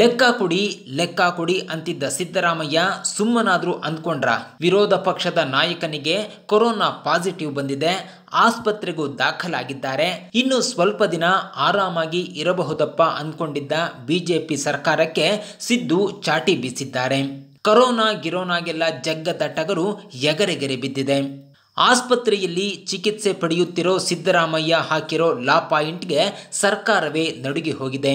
ಲೆಕ್ಕ ಕೊಡಿ ಲೆಕ್ಕ ಕೊಡಿ ಅಂತಿದ್ದ ಸಿದ್ದರಾಮಯ್ಯ ಸುಮ್ಮನಾದರೂ ಅಂದ್ಕೊಂಡ್ರ ವಿರೋಧ ಪಕ್ಷದ ನಾಯಕನಿಗೆ ಕೊರೋನಾ ಪಾಸಿಟಿವ್ ಬಂದಿದೆ ಆಸ್ಪತ್ರೆಗೂ ದಾಖಲಾಗಿದ್ದಾರೆ ಇನ್ನು ಸ್ವಲ್ಪ ದಿನ ಆರಾಮಾಗಿ ಇರಬಹುದಪ್ಪ ಅಂದ್ಕೊಂಡಿದ್ದ ಬಿಜೆಪಿ ಸರ್ಕಾರಕ್ಕೆ ಸಿದ್ದು ಚಾಟಿ ಬೀಸಿದ್ದಾರೆ ಕೊರೋನಾ ಗಿರೋನಾಗೆಲ್ಲ ಜಗ್ಗದ ಟಗರು ಎಗರೆಗೆರೆ ಬಿದ್ದಿದೆ ಆಸ್ಪತ್ರೆಯಲ್ಲಿ ಚಿಕಿತ್ಸೆ ಪಡೆಯುತ್ತಿರೋ ಸಿದ್ದರಾಮಯ್ಯ ಹಾಕಿರೋ ಲಾ ಪಾಯಿಂಟ್ಗೆ ಸರ್ಕಾರವೇ ನಡುಗಿ ಹೋಗಿದೆ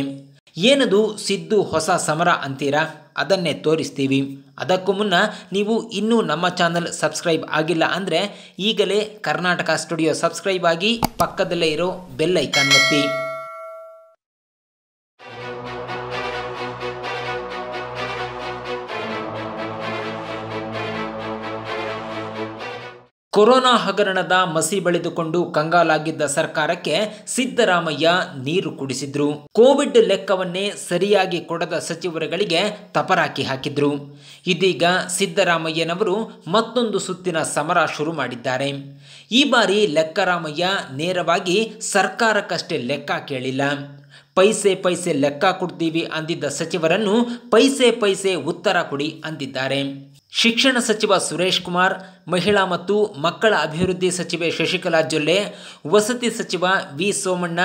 ಏನದು ಸಿದ್ದು ಹೊಸ ಸಮರ ಅಂತೀರಾ ಅದನ್ನೇ ತೋರಿಸ್ತೀವಿ ಅದಕ್ಕೂ ಮುನ್ನ ನೀವು ಇನ್ನೂ ನಮ್ಮ ಚಾನಲ್ ಸಬ್ಸ್ಕ್ರೈಬ್ ಆಗಿಲ್ಲ ಅಂದರೆ ಈಗಲೇ ಕರ್ನಾಟಕ ಸ್ಟುಡಿಯೋ ಸಬ್ಸ್ಕ್ರೈಬ್ ಆಗಿ ಪಕ್ಕದಲ್ಲೇ ಇರೋ ಬೆಲ್ಲೈಕಾನ್ ಒತ್ತಿ ಕೊರೋನಾ ಹಗರಣದ ಮಸಿ ಬಳಿದುಕೊಂಡು ಕಂಗಾಲಾಗಿದ್ದ ಸರ್ಕಾರಕ್ಕೆ ಸಿದ್ದರಾಮಯ್ಯ ನೀರು ಕುಡಿಸಿದ್ರು ಕೋವಿಡ್ ಲೆಕ್ಕವನ್ನೇ ಸರಿಯಾಗಿ ಕೊಡದ ಸಚಿವರುಗಳಿಗೆ ತಪರಾಕಿ ಹಾಕಿದ್ರು ಇದೀಗ ಸಿದ್ದರಾಮಯ್ಯನವರು ಮತ್ತೊಂದು ಸುತ್ತಿನ ಸಮರ ಶುರು ಮಾಡಿದ್ದಾರೆ ಈ ಬಾರಿ ಲೆಕ್ಕರಾಮಯ್ಯ ನೇರವಾಗಿ ಸರ್ಕಾರಕ್ಕಷ್ಟೇ ಲೆಕ್ಕ ಕೇಳಿಲ್ಲ ಪೈಸೆ ಪೈಸೆ ಲೆಕ್ಕ ಕೊಡ್ತೀವಿ ಅಂದಿದ್ದ ಸಚಿವರನ್ನು ಪೈಸೆ ಪೈಸೆ ಉತ್ತರ ಕೊಡಿ ಅಂದಿದ್ದಾರೆ ಶಿಕ್ಷಣ ಸಚಿವ ಸುರೇಶ್ ಕುಮಾರ್ ಮಹಿಳಾ ಮತ್ತು ಮಕ್ಕಳ ಅಭಿವೃದ್ಧಿ ಸಚಿವೆ ಶಶಿಕಲಾ ಜೊಲ್ಲೆ ವಸತಿ ಸಚಿವ ವಿ ಸೋಮಣ್ಣ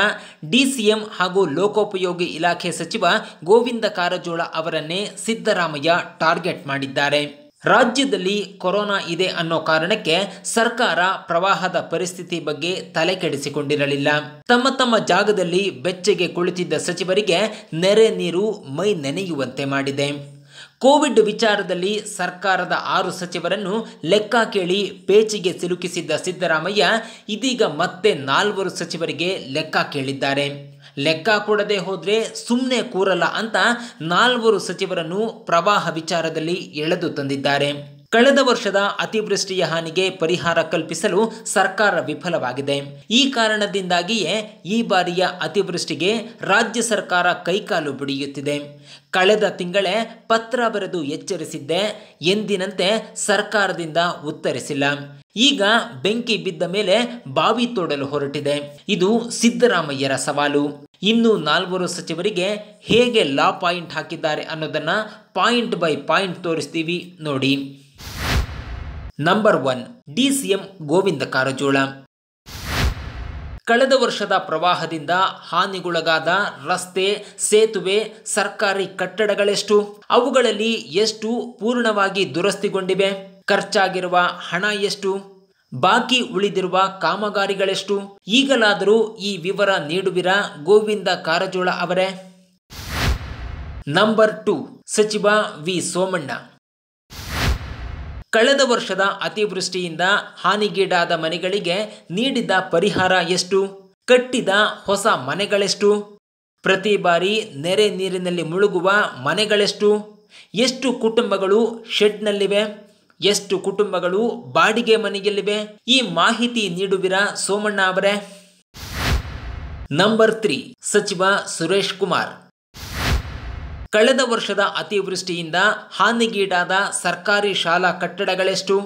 ಡಿಸಿಎಂ ಹಾಗೂ ಲೋಕೋಪಯೋಗಿ ಇಲಾಖೆ ಸಚಿವ ಗೋವಿಂದ ಕಾರಜೋಳ ಅವರನ್ನೇ ಸಿದ್ದರಾಮಯ್ಯ ಟಾರ್ಗೆಟ್ ಮಾಡಿದ್ದಾರೆ ರಾಜ್ಯದಲ್ಲಿ ಕೊರೋನಾ ಇದೆ ಅನ್ನೋ ಕಾರಣಕ್ಕೆ ಸರ್ಕಾರ ಪ್ರವಾಹದ ಪರಿಸ್ಥಿತಿ ಬಗ್ಗೆ ತಲೆ ಕೆಡಿಸಿಕೊಂಡಿರಲಿಲ್ಲ ತಮ್ಮ ತಮ್ಮ ಜಾಗದಲ್ಲಿ ಬೆಚ್ಚಗೆ ಕುಳಿತಿದ್ದ ಸಚಿವರಿಗೆ ನೆರೆ ನೀರು ಮೈ ನೆನೆಯುವಂತೆ ಮಾಡಿದೆ ಕೋವಿಡ್ ವಿಚಾರದಲ್ಲಿ ಸರ್ಕಾರದ ಆರು ಸಚಿವರನ್ನು ಲೆಕ್ಕ ಕೇಳಿ ಪೇಚಿಗೆ ಸಿಲುಕಿಸಿದ್ದ ಸಿದ್ದರಾಮಯ್ಯ ಇದೀಗ ಮತ್ತೆ ನಾಲ್ವರು ಸಚಿವರಿಗೆ ಲೆಕ್ಕ ಕೇಳಿದ್ದಾರೆ ಲೆಕ್ಕ ಕೊಡದೆ ಹೋದರೆ ಸುಮ್ಮನೆ ಕೂರಲ್ಲ ಅಂತ ನಾಲ್ವರು ಸಚಿವರನ್ನು ಪ್ರವಾಹ ವಿಚಾರದಲ್ಲಿ ಎಳೆದು ತಂದಿದ್ದಾರೆ ಕಳೆದ ವರ್ಷದ ಅತಿವೃಷ್ಟಿಯ ಹಾನಿಗೆ ಪರಿಹಾರ ಕಲ್ಪಿಸಲು ಸರ್ಕಾರ ವಿಫಲವಾಗಿದೆ ಈ ಕಾರಣದಿಂದಾಗಿಯೇ ಈ ಬಾರಿಯ ಅತಿವೃಷ್ಟಿಗೆ ರಾಜ್ಯ ಸರ್ಕಾರ ಕೈಕಾಲು ಬಿಡಿಯುತ್ತಿದೆ ಕಳೆದ ತಿಂಗಳೇ ಪತ್ರ ಬರೆದು ಎಚ್ಚರಿಸಿದ್ದೆ ಎಂದಿನಂತೆ ಸರ್ಕಾರದಿಂದ ಉತ್ತರಿಸಿಲ್ಲ ಈಗ ಬೆಂಕಿ ಬಿದ್ದ ಮೇಲೆ ಬಾವಿ ತೋಡಲು ಹೊರಟಿದೆ ಇದು ಸಿದ್ದರಾಮಯ್ಯರ ಸವಾಲು ಇನ್ನು ನಾಲ್ವರು ಸಚಿವರಿಗೆ ಹೇಗೆ ಲಾ ಪಾಯಿಂಟ್ ಹಾಕಿದ್ದಾರೆ ಅನ್ನೋದನ್ನು ಪಾಯಿಂಟ್ ಬೈ ಪಾಯಿಂಟ್ ತೋರಿಸ್ತೀವಿ ನೋಡಿ number one DCM Govinda Karjol ಕಳೆದ ವರ್ಷದ ಪ್ರವಾಹದಿಂದ ಹಾನಿಗೊಳಗಾದ ರಸ್ತೆ ಸೇತುವೆ ಸರ್ಕಾರಿ ಕಟ್ಟಡಗಳೆಷ್ಟು ಅವುಗಳಲ್ಲಿ ಎಷ್ಟು ಪೂರ್ಣವಾಗಿ ದುರಸ್ತಿಗೊಂಡಿವೆ ಖರ್ಚಾಗಿರುವ ಹಣ ಎಷ್ಟು ಬಾಕಿ ಉಳಿದಿರುವ ಕಾಮಗಾರಿಗಳೆಷ್ಟು ಈಗಲಾದರೂ ಈ ವಿವರ ನೀಡುವಿರಾ ಗೋವಿಂದ ಕಾರಜೋಳ ಅವರೇ ನಂಬರ್ ಟು ಸಚಿವ ವಿ ಸೋಮಣ್ಣ ಕಳೆದ ವರ್ಷದ ಅತಿವೃಷ್ಟಿಯಿಂದ ಹಾನಿಗೀಡಾದ ಮನೆಗಳಿಗೆ ನೀಡಿದ ಪರಿಹಾರ ಎಷ್ಟು ಕಟ್ಟಿದ ಹೊಸ ಮನೆಗಳೆಷ್ಟು ಪ್ರತಿ ಬಾರಿ ನೆರೆ ನೀರಿನಲ್ಲಿ ಮುಳುಗುವ ಮನೆಗಳೆಷ್ಟು ಎಷ್ಟು ಕುಟುಂಬಗಳು ಶೆಡ್ನಲ್ಲಿವೆ ಎಷ್ಟು ಕುಟುಂಬಗಳು ಬಾಡಿಗೆ ಮನೆಯಲ್ಲಿವೆ ಈ ಮಾಹಿತಿ ನೀಡುವಿರ ಸೋಮಣ್ಣ ಅವರೇ ನಂಬರ್ ತ್ರೀ ಸಚಿವ ಸುರೇಶ್ ಕುಮಾರ್ ಕಳೆದ ವರ್ಷದ ಅತಿವೃಷ್ಟಿಯಿಂದ ಹಾನಿಗೀಡಾದ ಸರ್ಕಾರಿ ಶಾಲಾ ಕಟ್ಟಡಗಳೆಷ್ಟು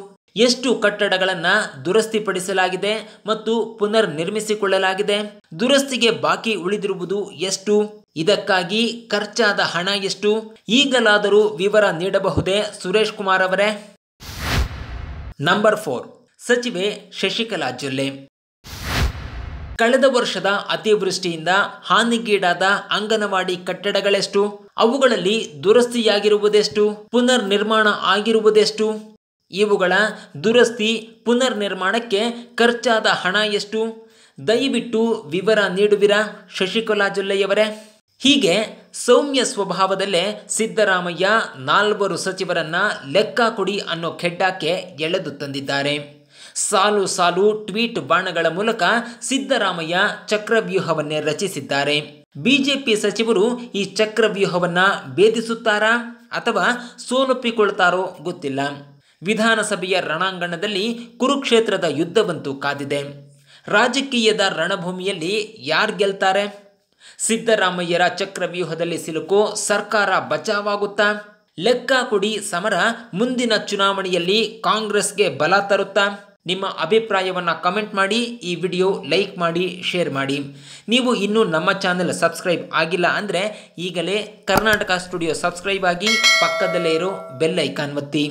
ಎಷ್ಟು ಕಟ್ಟಡಗಳನ್ನು ದುರಸ್ತಿಪಡಿಸಲಾಗಿದೆ ಮತ್ತು ಪುನರ್ ನಿರ್ಮಿಸಿಕೊಳ್ಳಲಾಗಿದೆ ದುರಸ್ತಿಗೆ ಬಾಕಿ ಉಳಿದಿರುವುದು ಎಷ್ಟು ಇದಕ್ಕಾಗಿ ಖರ್ಚಾದ ಹಣ ಎಷ್ಟು ಈಗಲಾದರೂ ವಿವರ ನೀಡಬಹುದೇ ಸುರೇಶ್ ಕುಮಾರ್ ಅವರೇ ನಂಬರ್ ಫೋರ್ ಸಚಿವೆ ಶಶಿಕಲಾ ಜೊಲ್ಲೆ ಕಳೆದ ವರ್ಷದ ಅತಿವೃಷ್ಟಿಯಿಂದ ಹಾನಿಗೀಡಾದ ಅಂಗನವಾಡಿ ಕಟ್ಟಡಗಳೆಷ್ಟು ಅವುಗಳಲ್ಲಿ ದುರಸ್ತಿಯಾಗಿರುವುದೆಷ್ಟು ಪುನರ್ ನಿರ್ಮಾಣ ಆಗಿರುವುದೆಷ್ಟು ಇವುಗಳ ದುರಸ್ತಿ ಪುನರ್ ನಿರ್ಮಾಣಕ್ಕೆ ಖರ್ಚಾದ ಹಣ ಎಷ್ಟು ದಯವಿಟ್ಟು ವಿವರ ನೀಡುವಿರಾ ಶಶಿಕಲಾ ಜೊಲ್ಲೆಯವರೇ ಹೀಗೆ ಸೌಮ್ಯ ಸ್ವಭಾವದಲ್ಲೇ ಸಿದ್ದರಾಮಯ್ಯ ನಾಲ್ವರು ಸಚಿವರನ್ನ ಲೆಕ್ಕ ಕೊಡಿ ಅನ್ನೋ ಖೆಡ್ಡಾಕ್ಕೆ ಎಳೆದು ತಂದಿದ್ದಾರೆ ಸಾಲು ಸಾಲು ಟ್ವೀಟ್ ಬಾಣಗಳ ಮೂಲಕ ಸಿದ್ದರಾಮಯ್ಯ ಚಕ್ರವ್ಯೂಹವನ್ನೇ ರಚಿಸಿದ್ದಾರೆ ಬಿಜೆಪಿ ಸಚಿವರು ಈ ಚಕ್ರವ್ಯೂಹವನ್ನು ಭೇದಿಸುತ್ತಾರಾ ಅಥವಾ ಸೋಲೊಪ್ಪಿಕೊಳ್ತಾರೋ ಗೊತ್ತಿಲ್ಲ ವಿಧಾನಸಭೆಯ ರಣಾಂಗಣದಲ್ಲಿ ಕುರುಕ್ಷೇತ್ರದ ಯುದ್ಧವಂತೂ ಕಾದಿದೆ ರಾಜಕೀಯದ ರಣಭೂಮಿಯಲ್ಲಿ ಯಾರು ಗೆಲ್ತಾರೆ ಸಿದ್ದರಾಮಯ್ಯರ ಚಕ್ರವ್ಯೂಹದಲ್ಲಿ ಸಿಲುಕೋ ಸರ್ಕಾರ ಬಚಾವಾಗುತ್ತಾ ಲೆಕ್ಕ ಕೊಡಿ ಸಮರ ಮುಂದಿನ ಚುನಾವಣೆಯಲ್ಲಿ ಕಾಂಗ್ರೆಸ್ಗೆ ಬಲ ತರುತ್ತಾ ನಿಮ್ಮ ಅಭಿಪ್ರಾಯವನ್ನು ಕಮೆಂಟ್ ಮಾಡಿ ಈ ವಿಡಿಯೋ ಲೈಕ್ ಮಾಡಿ ಶೇರ್ ಮಾಡಿ ನೀವು ಇನ್ನೂ ನಮ್ಮ ಚಾನೆಲ್ ಸಬ್ಸ್ಕ್ರೈಬ್ ಆಗಿಲ್ಲ ಅಂದರೆ ಈಗಲೇ ಕರ್ನಾಟಕ ಸ್ಟುಡಿಯೋ ಸಬ್ಸ್ಕ್ರೈಬ್ ಆಗಿ ಪಕ್ಕದಲ್ಲೇ ಇರೋ ಬೆಲ್ ಐಕಾನ್ ಒತ್ತಿ